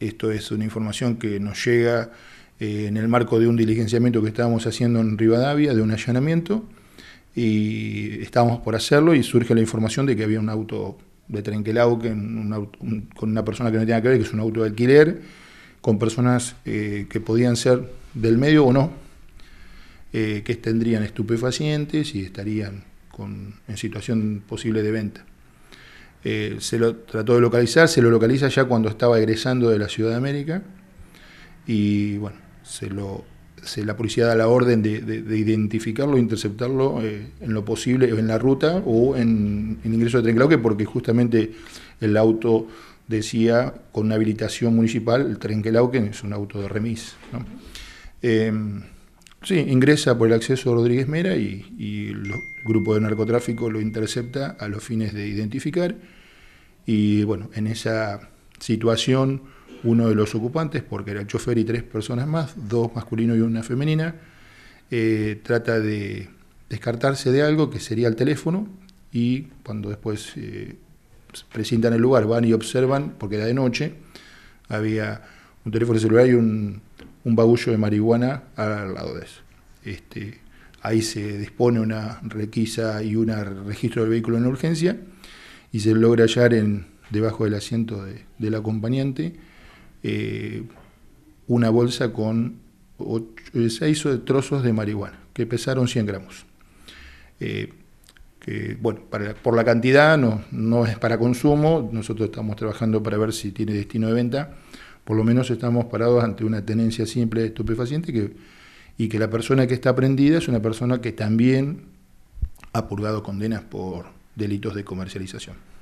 Esto es una información que nos llega eh, en el marco de un diligenciamiento que estábamos haciendo en Rivadavia, de un allanamiento, y estábamos por hacerlo y surge la información de que había un auto de Trenquelau que con una persona que no tenía que ver, que es un auto de alquiler, con personas eh, que podían ser del medio o no, eh, que tendrían estupefacientes y estarían en situación posible de venta. Eh, se lo trató de localizar, se lo localiza ya cuando estaba egresando de la Ciudad de América. Y bueno, se lo, la policía da la orden de, identificarlo, interceptarlo eh, en lo posible, en la ruta o en, ingreso de Trenclauque, porque justamente el auto decía con una habilitación municipal, el Trenquelauque es un auto de remis. ¿no? Eh, Sí, ingresa por el acceso Rodríguez Mera y, el grupo de narcotráfico lo intercepta a los fines de identificar. Y bueno, en esa situación, uno de los ocupantes, porque era el chofer y tres personas más, dos masculinos y una femenina, eh, trata de descartarse de algo que sería el teléfono y cuando después eh, presentan el lugar, van y observan, porque era de noche, había un teléfono celular y un un bagullo de marihuana al lado de eso. Este, ahí se dispone una requisa y un registro del vehículo en urgencia y se logra hallar en, debajo del asiento de, del acompañante eh, una bolsa con eh, seis trozos de marihuana que pesaron 100 gramos. Eh, bueno, por la cantidad no, no es para consumo, nosotros estamos trabajando para ver si tiene destino de venta por lo menos estamos parados ante una tenencia simple de estupefaciente y que la persona que está prendida es una persona que también ha purgado condenas por delitos de comercialización.